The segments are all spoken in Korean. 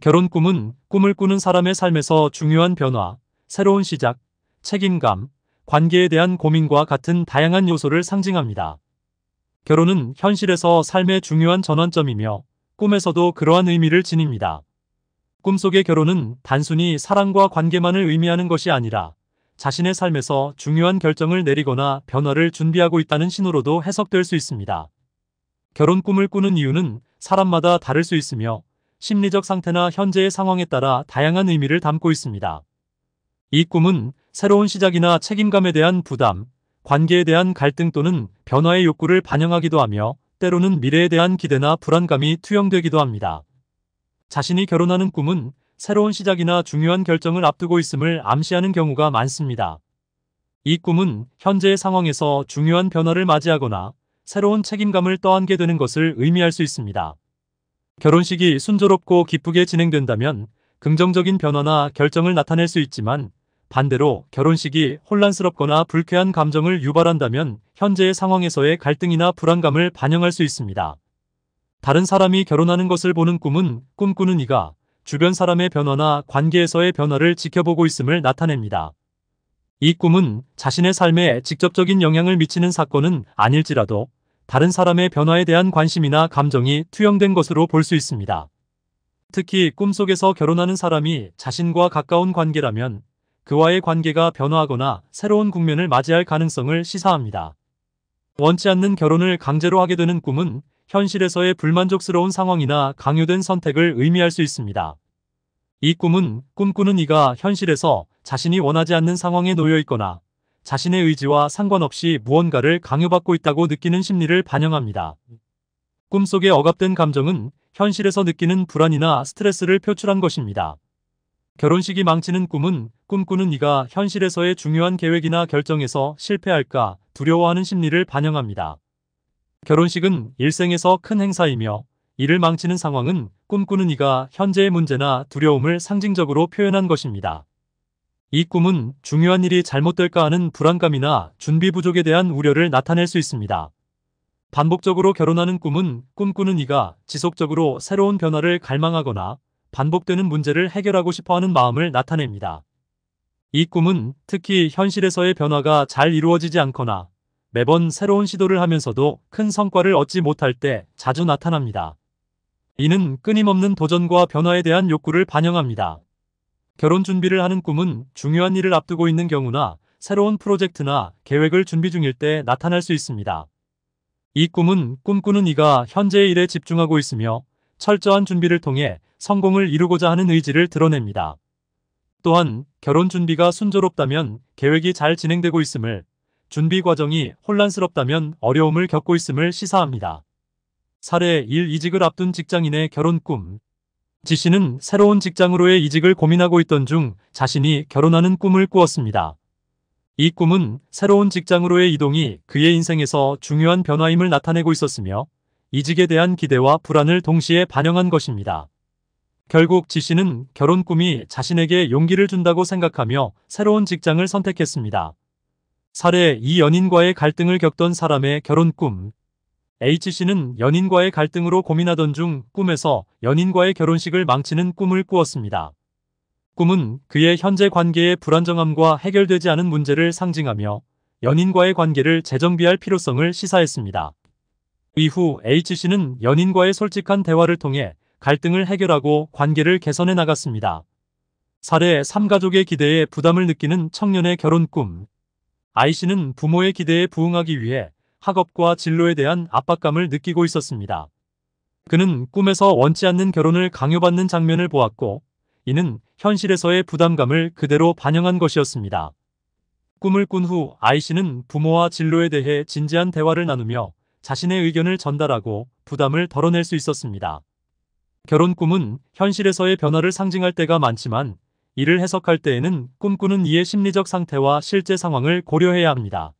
결혼 꿈은 꿈을 꾸는 사람의 삶에서 중요한 변화, 새로운 시작, 책임감, 관계에 대한 고민과 같은 다양한 요소를 상징합니다. 결혼은 현실에서 삶의 중요한 전환점이며 꿈에서도 그러한 의미를 지닙니다. 꿈속의 결혼은 단순히 사랑과 관계만을 의미하는 것이 아니라 자신의 삶에서 중요한 결정을 내리거나 변화를 준비하고 있다는 신호로도 해석될 수 있습니다. 결혼 꿈을 꾸는 이유는 사람마다 다를 수 있으며 심리적 상태나 현재의 상황에 따라 다양한 의미를 담고 있습니다. 이 꿈은 새로운 시작이나 책임감에 대한 부담, 관계에 대한 갈등 또는 변화의 욕구를 반영하기도 하며 때로는 미래에 대한 기대나 불안감이 투영되기도 합니다. 자신이 결혼하는 꿈은 새로운 시작이나 중요한 결정을 앞두고 있음을 암시하는 경우가 많습니다. 이 꿈은 현재의 상황에서 중요한 변화를 맞이하거나 새로운 책임감을 떠안게 되는 것을 의미할 수 있습니다. 결혼식이 순조롭고 기쁘게 진행된다면 긍정적인 변화나 결정을 나타낼 수 있지만 반대로 결혼식이 혼란스럽거나 불쾌한 감정을 유발한다면 현재의 상황에서의 갈등이나 불안감을 반영할 수 있습니다. 다른 사람이 결혼하는 것을 보는 꿈은 꿈꾸는 이가 주변 사람의 변화나 관계에서의 변화를 지켜보고 있음을 나타냅니다. 이 꿈은 자신의 삶에 직접적인 영향을 미치는 사건은 아닐지라도 다른 사람의 변화에 대한 관심이나 감정이 투영된 것으로 볼 수 있습니다. 특히 꿈속에서 결혼하는 사람이 자신과 가까운 관계라면 그와의 관계가 변화하거나 새로운 국면을 맞이할 가능성을 시사합니다. 원치 않는 결혼을 강제로 하게 되는 꿈은 현실에서의 불만족스러운 상황이나 강요된 선택을 의미할 수 있습니다. 이 꿈은 꿈꾸는 이가 현실에서 자신이 원하지 않는 상황에 놓여 있거나 자신의 의지와 상관없이 무언가를 강요받고 있다고 느끼는 심리를 반영합니다. 꿈속에 억압된 감정은 현실에서 느끼는 불안이나 스트레스를 표출한 것입니다. 결혼식이 망치는 꿈은 꿈꾸는 이가 현실에서의 중요한 계획이나 결정에서 실패할까 두려워하는 심리를 반영합니다. 결혼식은 일생에서 큰 행사이며 이를 망치는 상황은 꿈꾸는 이가 현재의 문제나 두려움을 상징적으로 표현한 것입니다. 이 꿈은 중요한 일이 잘못될까 하는 불안감이나 준비 부족에 대한 우려를 나타낼 수 있습니다. 반복적으로 결혼하는 꿈은 꿈꾸는 이가 지속적으로 새로운 변화를 갈망하거나 반복되는 문제를 해결하고 싶어하는 마음을 나타냅니다. 이 꿈은 특히 현실에서의 변화가 잘 이루어지지 않거나 매번 새로운 시도를 하면서도 큰 성과를 얻지 못할 때 자주 나타납니다. 이는 끊임없는 도전과 변화에 대한 욕구를 반영합니다. 결혼 준비를 하는 꿈은 중요한 일을 앞두고 있는 경우나 새로운 프로젝트나 계획을 준비 중일 때 나타날 수 있습니다. 이 꿈은 꿈꾸는 이가 현재의 일에 집중하고 있으며 철저한 준비를 통해 성공을 이루고자 하는 의지를 드러냅니다. 또한 결혼 준비가 순조롭다면 계획이 잘 진행되고 있음을, 준비 과정이 혼란스럽다면 어려움을 겪고 있음을 시사합니다. 사례 1 이직을 앞둔 직장인의 결혼 꿈 지씨는 새로운 직장으로의 이직을 고민하고 있던 중 자신이 결혼하는 꿈을 꾸었습니다. 이 꿈은 새로운 직장으로의 이동이 그의 인생에서 중요한 변화임을 나타내고 있었으며 이직에 대한 기대와 불안을 동시에 반영한 것입니다. 결국 지씨는 결혼 꿈이 자신에게 용기를 준다고 생각하며 새로운 직장을 선택했습니다. 사례 이 연인과의 갈등을 겪던 사람의 결혼 꿈 H씨는 연인과의 갈등으로 고민하던 중 꿈에서 연인과의 결혼식을 망치는 꿈을 꾸었습니다. 꿈은 그의 현재 관계의 불안정함과 해결되지 않은 문제를 상징하며 연인과의 관계를 재정비할 필요성을 시사했습니다. 이후 H씨는 연인과의 솔직한 대화를 통해 갈등을 해결하고 관계를 개선해 나갔습니다. 사례 3가족의 기대에 부담을 느끼는 청년의 결혼 꿈 I씨는 부모의 기대에 부응하기 위해 학업과 진로에 대한 압박감을 느끼고 있었습니다. 그는 꿈에서 원치 않는 결혼을 강요받는 장면을 보았고 이는 현실에서의 부담감을 그대로 반영한 것이었습니다. 꿈을 꾼 후 아이씨는 부모와 진로에 대해 진지한 대화를 나누며 자신의 의견을 전달하고 부담을 덜어낼 수 있었습니다. 결혼 꿈은 현실에서의 변화를 상징할 때가 많지만 이를 해석할 때에는 꿈꾸는 이의 심리적 상태와 실제 상황을 고려해야 합니다.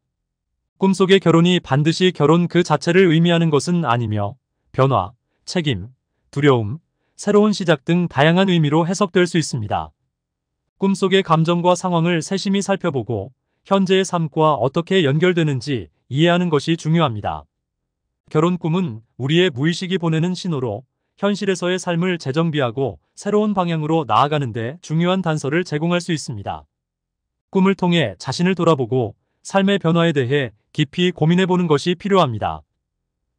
꿈속의 결혼이 반드시 결혼 그 자체를 의미하는 것은 아니며 변화, 책임, 두려움, 새로운 시작 등 다양한 의미로 해석될 수 있습니다. 꿈속의 감정과 상황을 세심히 살펴보고 현재의 삶과 어떻게 연결되는지 이해하는 것이 중요합니다. 결혼 꿈은 우리의 무의식이 보내는 신호로 현실에서의 삶을 재정비하고 새로운 방향으로 나아가는데 중요한 단서를 제공할 수 있습니다. 꿈을 통해 자신을 돌아보고 삶의 변화에 대해 깊이 고민해보는 것이 필요합니다.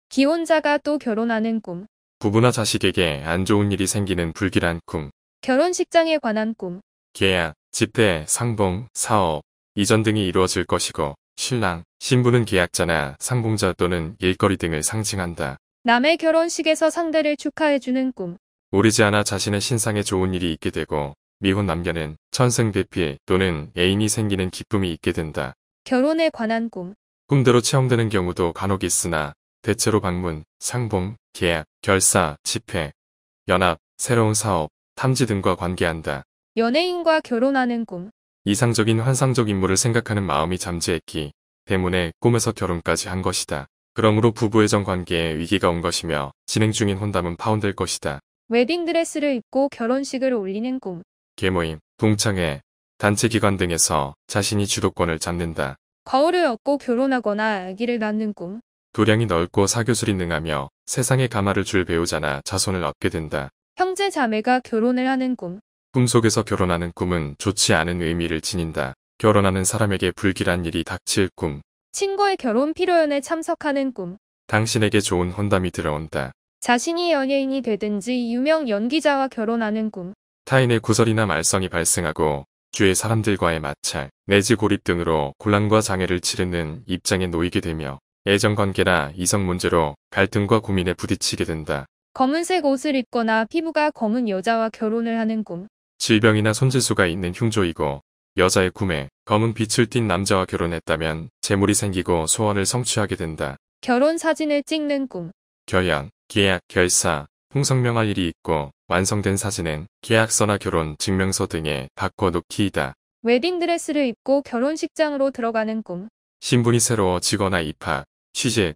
기혼자가 또 결혼하는 꿈, 부부나 자식에게 안 좋은 일이 생기는 불길한 꿈, 결혼식장에 관한 꿈, 계약, 집회 상봉, 사업, 이전 등이 이루어질 것이고 신랑, 신부는 계약자나 상봉자 또는 일거리 등을 상징한다. 남의 결혼식에서 상대를 축하해주는 꿈, 오리지 않아 자신의 신상에 좋은 일이 있게 되고 미혼 남녀는 천생배필 또는 애인이 생기는 기쁨이 있게 된다. 결혼에 관한 꿈, 꿈대로 체험되는 경우도 간혹 있으나 대체로 방문, 상봉, 계약, 결사, 집회, 연합, 새로운 사업, 탐지 등과 관계한다. 연예인과 결혼하는 꿈, 이상적인 환상적 인물을 생각하는 마음이 잠재했기 때문에 꿈에서 결혼까지 한 것이다. 그러므로 부부의 정관계에 위기가 온 것이며 진행 중인 혼담은 파혼될 것이다. 웨딩드레스를 입고 결혼식을 올리는 꿈, 계모임, 동창회, 단체 기관 등에서 자신이 주도권을 잡는다. 거울을 얻고 결혼하거나 아기를 낳는 꿈. 도량이 넓고 사교술이 능하며 세상에 가마를 줄 배우자나 자손을 얻게 된다. 형제 자매가 결혼을 하는 꿈. 꿈속에서 결혼하는 꿈은 좋지 않은 의미를 지닌다. 결혼하는 사람에게 불길한 일이 닥칠 꿈. 친구의 결혼 필요연에 참석하는 꿈. 당신에게 좋은 혼담이 들어온다. 자신이 연예인이 되든지 유명 연기자와 결혼하는 꿈. 타인의 구설이나 말썽이 발생하고 주의 사람들과의 마찰, 내지 고립 등으로 곤란과 장애를 치르는 입장에 놓이게 되며 애정관계나 이성 문제로 갈등과 고민에 부딪히게 된다. 검은색 옷을 입거나 피부가 검은 여자와 결혼을 하는 꿈. 질병이나 손재수가 있는 흉조이고 여자의 꿈에 검은 빛을 띤 남자와 결혼했다면 재물이 생기고 소원을 성취하게 된다. 결혼 사진을 찍는 꿈. 결양, 계약, 결사, 홍성명화 일이 있고 완성된 사진은 계약서나 결혼 증명서 등에 바꿔놓기이다. 웨딩드레스를 입고 결혼식장으로 들어가는 꿈. 신분이 새로워지거나 입학, 취직,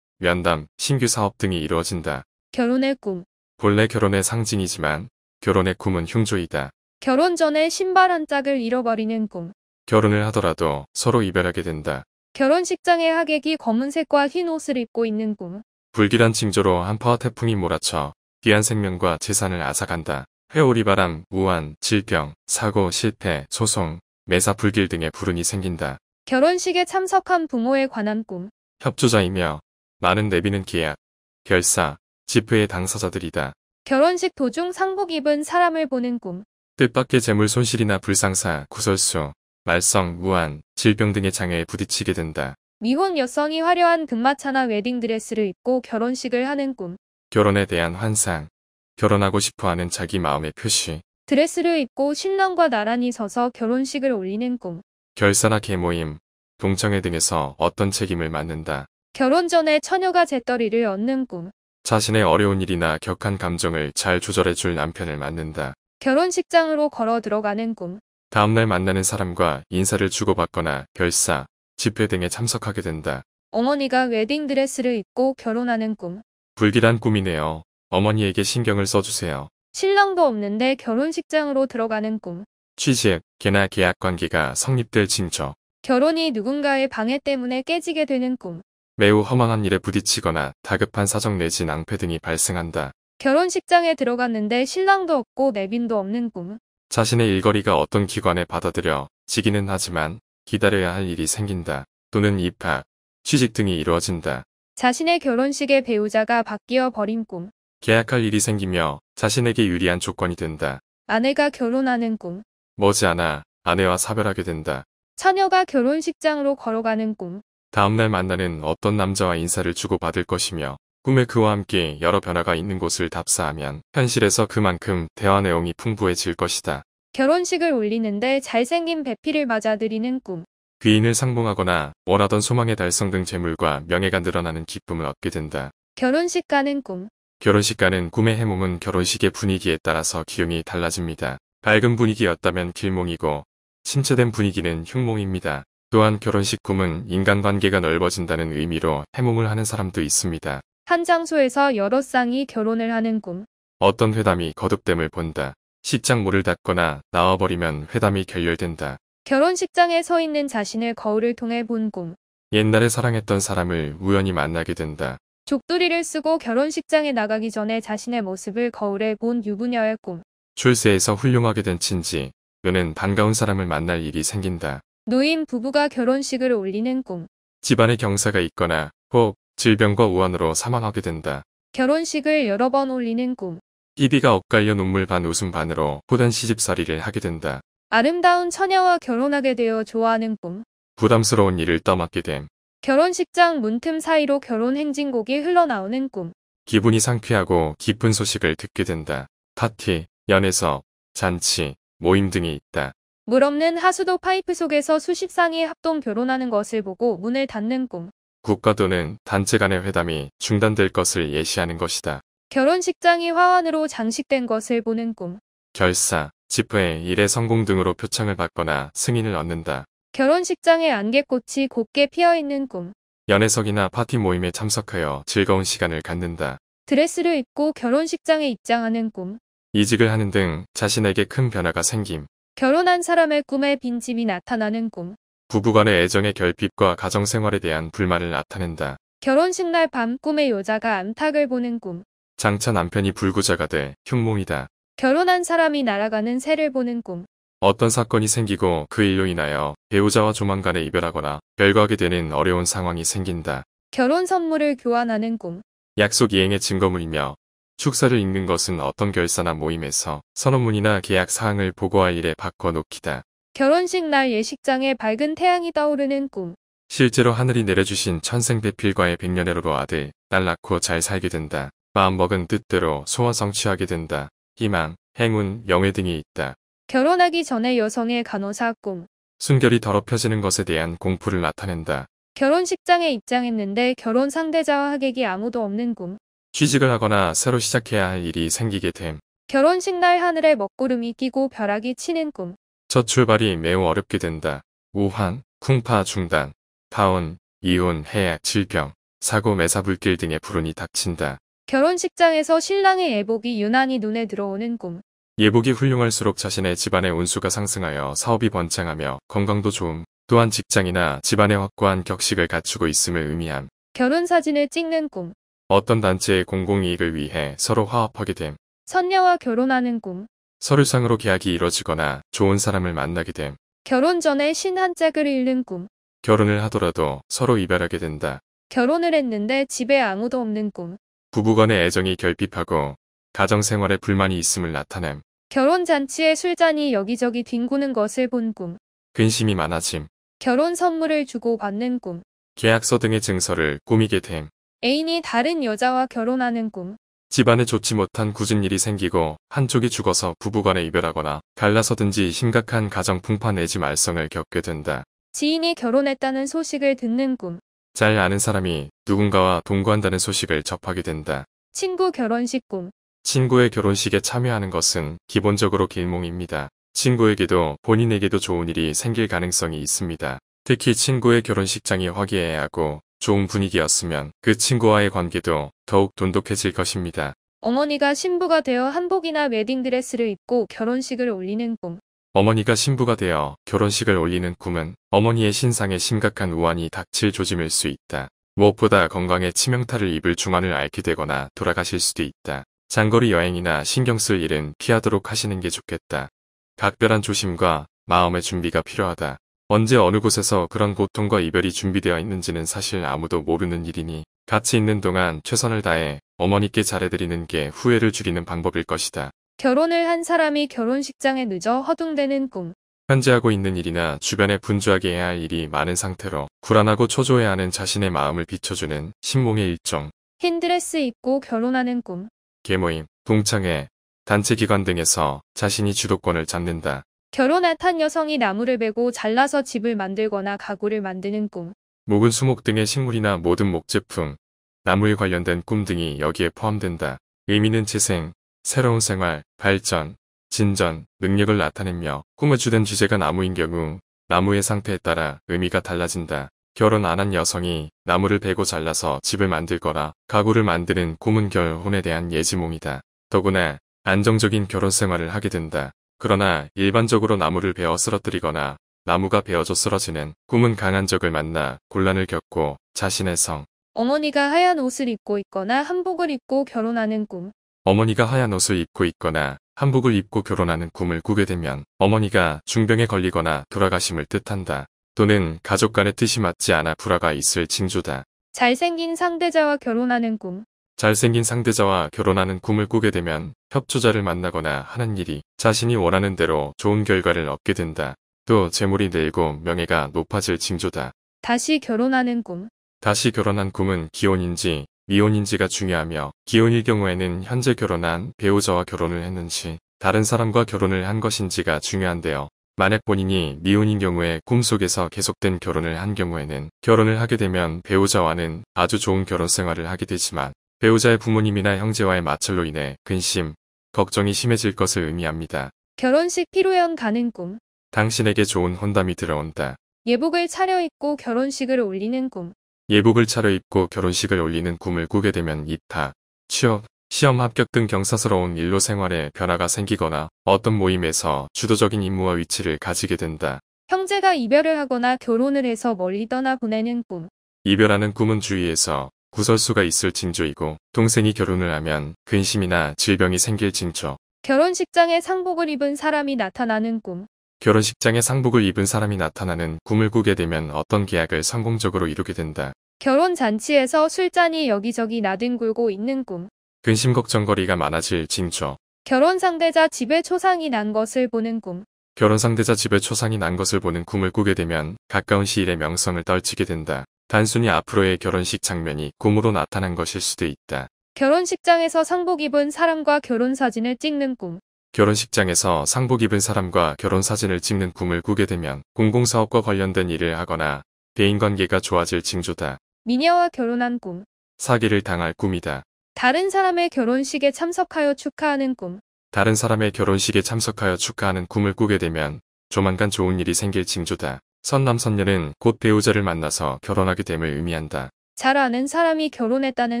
면담, 신규 사업 등이 이루어진다. 결혼의 꿈. 본래 결혼의 상징이지만 결혼의 꿈은 흉조이다. 결혼 전에 신발 한 짝을 잃어버리는 꿈. 결혼을 하더라도 서로 이별하게 된다. 결혼식장의 하객이 검은색과 흰 옷을 입고 있는 꿈. 불길한 징조로 한파와 태풍이 몰아쳐 귀한 생명과 재산을 앗아간다. 회오리바람, 우한 질병, 사고, 실패, 소송, 매사 불길 등의 불운이 생긴다. 결혼식에 참석한 부모에 관한 꿈. 협조자이며 많은 내비는 계약, 결사, 지프의 당사자들이다. 결혼식 도중 상복 입은 사람을 보는 꿈. 뜻밖의 재물 손실이나 불상사, 구설수, 말썽, 무한, 질병 등의 장애에 부딪히게 된다. 미혼 여성이 화려한 금마차나 웨딩드레스를 입고 결혼식을 하는 꿈. 결혼에 대한 환상. 결혼하고 싶어하는 자기 마음의 표시. 드레스를 입고 신랑과 나란히 서서 결혼식을 올리는 꿈. 결사나 개모임, 동창회 등에서 어떤 책임을 맡는다. 결혼 전에 처녀가 재떨이를 얻는 꿈. 자신의 어려운 일이나 격한 감정을 잘 조절해 줄 남편을 맡는다 결혼식장으로 걸어 들어가는 꿈. 다음날 만나는 사람과 인사를 주고받거나 결사, 집회 등에 참석하게 된다. 어머니가 웨딩드레스를 입고 결혼하는 꿈. 불길한 꿈이네요. 어머니에게 신경을 써주세요. 신랑도 없는데 결혼식장으로 들어가는 꿈. 취직, 개나 계약 관계가 성립될 징조. 결혼이 누군가의 방해 때문에 깨지게 되는 꿈. 매우 허망한 일에 부딪히거나 다급한 사정 내지 낭패 등이 발생한다. 결혼식장에 들어갔는데 신랑도 없고 내빈도 없는 꿈. 자신의 일거리가 어떤 기관에 받아들여 지기는 하지만 기다려야 할 일이 생긴다. 또는 입학, 취직 등이 이루어진다. 자신의 결혼식의 배우자가 바뀌어 버린 꿈. 계약할 일이 생기며 자신에게 유리한 조건이 된다. 아내가 결혼하는 꿈. 머지않아 아내와 사별하게 된다. 처녀가 결혼식장으로 걸어가는 꿈. 다음날 만나는 어떤 남자와 인사를 주고받을 것이며 꿈에 그와 함께 여러 변화가 있는 곳을 답사하면 현실에서 그만큼 대화 내용이 풍부해질 것이다. 결혼식을 올리는데 잘생긴 배필을 맞아들이는 꿈. 귀인을 상봉하거나 원하던 소망의 달성 등 재물과 명예가 늘어나는 기쁨을 얻게 된다. 결혼식 가는 꿈. 결혼식 가는 꿈의 해몽은 결혼식의 분위기에 따라서 기운이 달라집니다. 밝은 분위기였다면 길몽이고 침체된 분위기는 흉몽입니다. 또한 결혼식 꿈은 인간관계가 넓어진다는 의미로 해몽을 하는 사람도 있습니다. 한 장소에서 여러 쌍이 결혼을 하는 꿈. 어떤 회담이 거듭됨을 본다. 식장모을 닫거나 나와버리면 회담이 결렬된다. 결혼식장에 서 있는 자신을 거울을 통해 본 꿈. 옛날에 사랑했던 사람을 우연히 만나게 된다. 족두리를 쓰고 결혼식장에 나가기 전에 자신의 모습을 거울에 본 유부녀의 꿈. 출세에서 훌륭하게 된 친지, 또는 반가운 사람을 만날 일이 생긴다. 노인 부부가 결혼식을 올리는 꿈. 집안에 경사가 있거나 혹 질병과 우한으로 사망하게 된다. 결혼식을 여러 번 올리는 꿈. 끼비가 엇갈려 눈물 반 웃음 반으로 호단 시집살이를 하게 된다. 아름다운 처녀와 결혼하게 되어 좋아하는 꿈. 부담스러운 일을 떠맡게 됨. 결혼식장 문틈 사이로 결혼 행진곡이 흘러나오는 꿈. 기분이 상쾌하고 기쁜 소식을 듣게 된다. 파티, 연애석, 잔치, 모임 등이 있다. 물 없는 하수도 파이프 속에서 수십 쌍이 합동 결혼하는 것을 보고 문을 닫는 꿈. 국가 또는 단체 간의 회담이 중단될 것을 예시하는 것이다. 결혼식장이 화환으로 장식된 것을 보는 꿈. 결사, 집회, 일의 성공 등으로 표창을 받거나 승인을 얻는다. 결혼식장에 안개꽃이 곱게 피어있는 꿈. 연애석이나 파티 모임에 참석하여 즐거운 시간을 갖는다. 드레스를 입고 결혼식장에 입장하는 꿈. 이직을 하는 등 자신에게 큰 변화가 생김. 결혼한 사람의 꿈에 빈집이 나타나는 꿈. 부부간의 애정의 결핍과 가정생활에 대한 불만을 나타낸다. 결혼식 날 밤 꿈의 여자가 안탉을 보는 꿈. 장차 남편이 불구자가 돼 흉몽이다. 결혼한 사람이 날아가는 새를 보는 꿈. 어떤 사건이 생기고 그 일로 인하여 배우자와 조만간에 이별하거나 별거하게 되는 어려운 상황이 생긴다. 결혼 선물을 교환하는 꿈. 약속 이행의 증거물이며 축사를 읽는 것은 어떤 결사나 모임에서 선언문이나 계약 사항을 보고할 일에 바꿔놓기다. 결혼식 날 예식장에 밝은 태양이 떠오르는 꿈. 실제로 하늘이 내려주신 천생배필과의 백년해로로 아들, 딸 낳고 잘 살게 된다. 마음먹은 뜻대로 소원 성취하게 된다. 희망, 행운, 영예 등이 있다. 결혼하기 전에 여성의 간호사 꿈. 순결이 더럽혀지는 것에 대한 공포를 나타낸다. 결혼식장에 입장했는데 결혼 상대자와 하객이 아무도 없는 꿈. 취직을 하거나 새로 시작해야 할 일이 생기게 됨. 결혼식 날 하늘에 먹구름이 끼고 벼락이 치는 꿈. 첫 출발이 매우 어렵게 된다. 우환, 쿵파 중단, 파혼, 이혼, 해약, 질병, 사고 매사 불길 등의 불운이 닥친다. 결혼식장에서 신랑의 예복이 유난히 눈에 들어오는 꿈. 예복이 훌륭할수록 자신의 집안의 운수가 상승하여 사업이 번창하며 건강도 좋음, 또한 직장이나 집안의 확고한 격식을 갖추고 있음을 의미함. 결혼사진을 찍는 꿈. 어떤 단체의 공공이익을 위해 서로 화합하게 됨. 선녀와 결혼하는 꿈. 서류상으로 계약이 이뤄지거나 좋은 사람을 만나게 됨. 결혼 전에 신한 짝을 잃는 꿈. 결혼을 하더라도 서로 이별하게 된다. 결혼을 했는데 집에 아무도 없는 꿈. 부부간의 애정이 결핍하고 가정생활에 불만이 있음을 나타냄. 결혼 잔치에 술잔이 여기저기 뒹구는 것을 본 꿈. 근심이 많아짐. 결혼 선물을 주고 받는 꿈. 계약서 등의 증서를 꾸미게 됨. 애인이 다른 여자와 결혼하는 꿈. 집안에 좋지 못한 굳은 일이 생기고 한쪽이 죽어서 부부간에 이별하거나 갈라서든지 심각한 가정 풍파 내지 말썽을 겪게 된다. 지인이 결혼했다는 소식을 듣는 꿈. 잘 아는 사람이 누군가와 동거한다는 소식을 접하게 된다. 친구 결혼식 꿈. 친구의 결혼식에 참여하는 것은 기본적으로 길몽입니다. 친구에게도 본인에게도 좋은 일이 생길 가능성이 있습니다. 특히 친구의 결혼식장이 화기애애하고 좋은 분위기였으면 그 친구와의 관계도 더욱 돈독해질 것입니다. 어머니가 신부가 되어 한복이나 웨딩드레스를 입고 결혼식을 올리는 꿈. 어머니가 신부가 되어 결혼식을 올리는 꿈은 어머니의 신상에 심각한 우환이 닥칠 조짐일 수 있다. 무엇보다 건강에 치명타를 입을 중환을 앓게 되거나 돌아가실 수도 있다. 장거리 여행이나 신경 쓸 일은 피하도록 하시는 게 좋겠다. 각별한 조심과 마음의 준비가 필요하다. 언제 어느 곳에서 그런 고통과 이별이 준비되어 있는지는 사실 아무도 모르는 일이니 같이 있는 동안 최선을 다해 어머니께 잘해드리는 게 후회를 줄이는 방법일 것이다. 결혼을 한 사람이 결혼식장에 늦어 허둥대는 꿈. 현재 하고 있는 일이나 주변에 분주하게 해야 할 일이 많은 상태로 불안하고 초조해 하는 자신의 마음을 비춰주는 신몽의 일정. 흰 드레스 입고 결혼하는 꿈. 개모임, 동창회, 단체 기관 등에서 자신이 주도권을 잡는다. 결혼한 탄 여성이 나무를 베고 잘라서 집을 만들거나 가구를 만드는 꿈. 목은 수목 등의 식물이나 모든 목제품, 나무에 관련된 꿈 등이 여기에 포함된다. 의미는 재생, 새로운 생활, 발전, 진전, 능력을 나타내며 꿈을 주된 주제가 나무인 경우 나무의 상태에 따라 의미가 달라진다. 결혼 안 한 여성이 나무를 베고 잘라서 집을 만들거라 가구를 만드는 꿈은 결혼에 대한 예지몽이다. 더구나 안정적인 결혼 생활을 하게 된다. 그러나 일반적으로 나무를 베어 쓰러뜨리거나 나무가 베어져 쓰러지는 꿈은 강한 적을 만나 곤란을 겪고 자신의 성, 어머니가 하얀 옷을 입고 있거나 한복을 입고 결혼하는 꿈. 어머니가 하얀 옷을 입고 있거나 한복을 입고 결혼하는 꿈을 꾸게 되면 어머니가 중병에 걸리거나 돌아가심을 뜻한다. 또는 가족 간의 뜻이 맞지 않아 불화가 있을 징조다. 잘생긴 상대자와 결혼하는 꿈 잘생긴 상대자와 결혼하는 꿈을 꾸게 되면 협조자를 만나거나 하는 일이 자신이 원하는 대로 좋은 결과를 얻게 된다. 또 재물이 늘고 명예가 높아질 징조다. 다시 결혼하는 꿈 다시 결혼한 꿈은 기혼인지 미혼인지가 중요하며 기혼일 경우에는 현재 결혼한 배우자와 결혼을 했는지 다른 사람과 결혼을 한 것인지가 중요한데요. 만약 본인이 미혼인 경우에 꿈속에서 계속된 결혼을 한 경우에는 결혼을 하게 되면 배우자와는 아주 좋은 결혼 생활을 하게 되지만 배우자의 부모님이나 형제와의 마찰로 인해 근심, 걱정이 심해질 것을 의미합니다. 결혼식 피로연 가는 꿈 당신에게 좋은 혼담이 들어온다. 예복을 차려입고 결혼식을 올리는 꿈 예복을 차려입고 결혼식을 올리는 꿈을 꾸게 되면 입타 취업, 시험 합격 등 경사스러운 일로 생활에 변화가 생기거나 어떤 모임에서 주도적인 임무와 위치를 가지게 된다. 형제가 이별을 하거나 결혼을 해서 멀리 떠나 보내는 꿈. 이별하는 꿈은 주위에서 구설수가 있을 징조이고 동생이 결혼을 하면 근심이나 질병이 생길 징조. 결혼식장에 상복을 입은 사람이 나타나는 꿈. 결혼식장에 상복을 입은 사람이 나타나는 꿈을 꾸게 되면 어떤 계약을 성공적으로 이루게 된다. 결혼 잔치에서 술잔이 여기저기 나뒹굴고 있는 꿈. 근심 걱정거리가 많아질 징조. 결혼 상대자 집에 초상이 난 것을 보는 꿈. 결혼 상대자 집에 초상이 난 것을 보는 꿈을 꾸게 되면 가까운 시일에 명성을 떨치게 된다. 단순히 앞으로의 결혼식 장면이 꿈으로 나타난 것일 수도 있다. 결혼식장에서 상복 입은 사람과 결혼 사진을 찍는 꿈. 결혼식장에서 상복 입은 사람과 결혼사진을 찍는 꿈을 꾸게 되면 공공사업과 관련된 일을 하거나 대인관계가 좋아질 징조다. 미녀와 결혼한 꿈. 사기를 당할 꿈이다. 다른 사람의 결혼식에 참석하여 축하하는 꿈. 다른 사람의 결혼식에 참석하여 축하하는 꿈을 꾸게 되면 조만간 좋은 일이 생길 징조다. 선남선녀는 곧 배우자를 만나서 결혼하게 됨을 의미한다. 잘 아는 사람이 결혼했다는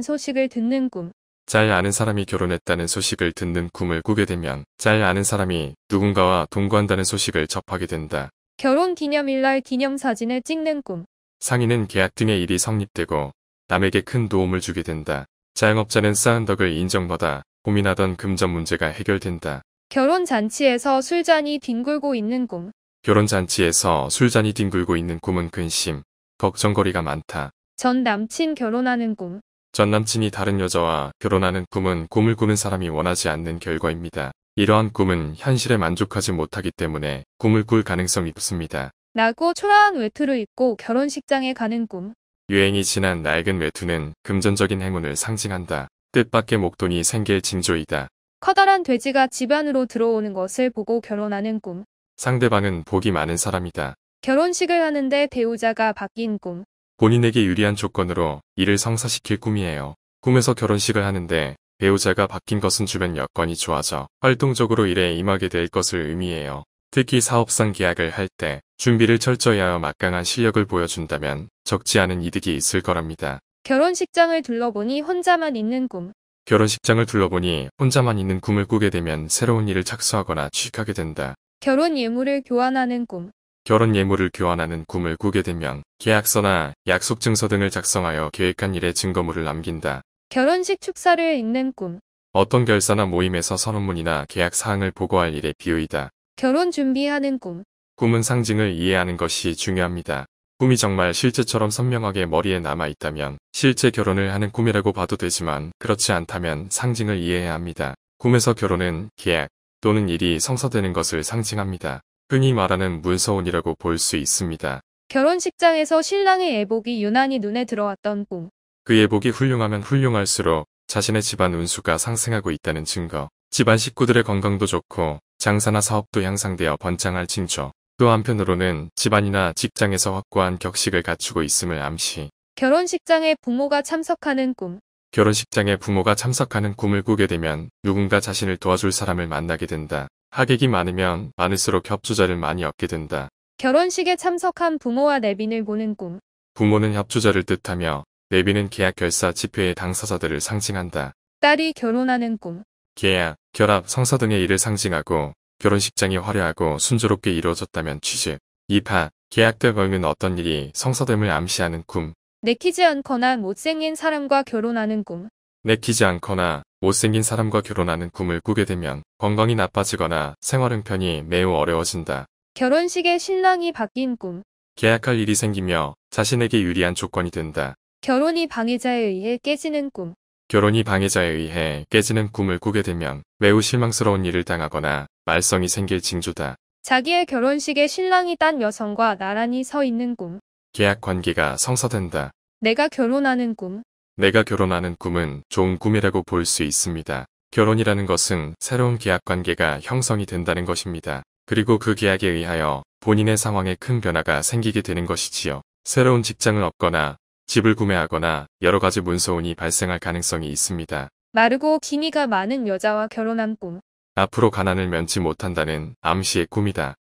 소식을 듣는 꿈. 잘 아는 사람이 결혼했다는 소식을 듣는 꿈을 꾸게 되면 잘 아는 사람이 누군가와 동거한다는 소식을 접하게 된다. 결혼 기념일날 기념사진을 찍는 꿈. 상인은 계약 등의 일이 성립되고 남에게 큰 도움을 주게 된다. 자영업자는 쌓은 덕을 인정받아 고민하던 금전 문제가 해결된다. 결혼 잔치에서 술잔이 뒹굴고 있는 꿈. 결혼 잔치에서 술잔이 뒹굴고 있는 꿈은 근심, 걱정거리가 많다. 전 남친 결혼하는 꿈. 전 남친이 다른 여자와 결혼하는 꿈은 꿈을 꾸는 사람이 원하지 않는 결과입니다. 이러한 꿈은 현실에 만족하지 못하기 때문에 꿈을 꿀 가능성이 높습니다. 나고 초라한 외투를 입고 결혼식장에 가는 꿈. 유행이 지난 낡은 외투는 금전적인 행운을 상징한다. 뜻밖의 목돈이 생길 징조이다. 커다란 돼지가 집 안으로 들어오는 것을 보고 결혼하는 꿈. 상대방은 복이 많은 사람이다. 결혼식을 하는데 배우자가 바뀐 꿈. 본인에게 유리한 조건으로 이를 성사시킬 꿈이에요. 꿈에서 결혼식을 하는데 배우자가 바뀐 것은 주변 여건이 좋아져 활동적으로 일에 임하게 될 것을 의미해요. 특히 사업상 계약을 할 때 준비를 철저히 하여 막강한 실력을 보여준다면 적지 않은 이득이 있을 거랍니다. 결혼식장을 둘러보니 혼자만 있는 꿈. 결혼식장을 둘러보니 혼자만 있는 꿈을 꾸게 되면 새로운 일을 착수하거나 취직하게 된다. 결혼 예물을 교환하는 꿈. 결혼 예물을 교환하는 꿈을 꾸게 되면 계약서나 약속 증서 등을 작성하여 계획한 일의 증거물을 남긴다. 결혼식 축사를 읽는 꿈. 어떤 결사나 모임에서 선언문이나 계약 사항을 보고할 일의 비유이다. 결혼 준비하는 꿈. 꿈은 상징을 이해하는 것이 중요합니다. 꿈이 정말 실제처럼 선명하게 머리에 남아 있다면 실제 결혼을 하는 꿈이라고 봐도 되지만 그렇지 않다면 상징을 이해해야 합니다. 꿈에서 결혼은 계약 또는 일이 성사되는 것을 상징합니다. 흔히 말하는 문서운이라고 볼 수 있습니다. 결혼식장에서 신랑의 예복이 유난히 눈에 들어왔던 꿈. 그예복이 훌륭하면 훌륭할수록 자신의 집안 운수가 상승하고 있다는 증거. 집안 식구들의 건강도 좋고 장사나 사업도 향상되어 번창할 징조. 또 한편으로는 집안이나 직장에서 확고한 격식을 갖추고 있음을 암시. 결혼식장에 부모가 참석하는 꿈. 결혼식장에 부모가 참석하는 꿈을 꾸게 되면 누군가 자신을 도와줄 사람을 만나게 된다. 하객이 많으면 많을수록 협조자를 많이 얻게 된다. 결혼식에 참석한 부모와 내빈을 보는 꿈. 부모는 협조자를 뜻하며 내빈은 계약 결사 집회의 당사자들을 상징한다. 딸이 결혼하는 꿈. 계약, 결합, 성사 등의 일을 상징하고 결혼식장이 화려하고 순조롭게 이루어졌다면 취직 2파, 계약때버는 어떤 일이 성사됨을 암시하는 꿈. 내키지 않거나 못생긴 사람과 결혼하는 꿈. 내키지 않거나 못생긴 사람과 결혼하는 꿈을 꾸게 되면 건강이 나빠지거나 생활 형편이 매우 어려워진다. 결혼식에 신랑이 바뀐 꿈. 계약할 일이 생기며 자신에게 유리한 조건이 된다. 결혼이 방해자에 의해 깨지는 꿈. 결혼이 방해자에 의해 깨지는 꿈을 꾸게 되면 매우 실망스러운 일을 당하거나 말썽이 생길 징조다. 자기의 결혼식에 신랑이 딴 여성과 나란히 서 있는 꿈. 계약 관계가 성사된다. 내가 결혼하는 꿈. 내가 결혼하는 꿈은 좋은 꿈이라고 볼 수 있습니다. 결혼이라는 것은 새로운 계약 관계가 형성이 된다는 것입니다. 그리고 그 계약에 의하여 본인의 상황에 큰 변화가 생기게 되는 것이지요. 새로운 직장을 얻거나 집을 구매하거나 여러 가지 문서운이 발생할 가능성이 있습니다. 마르고 기미가 많은 여자와 결혼한 꿈. 앞으로 가난을 면치 못한다는 암시의 꿈이다.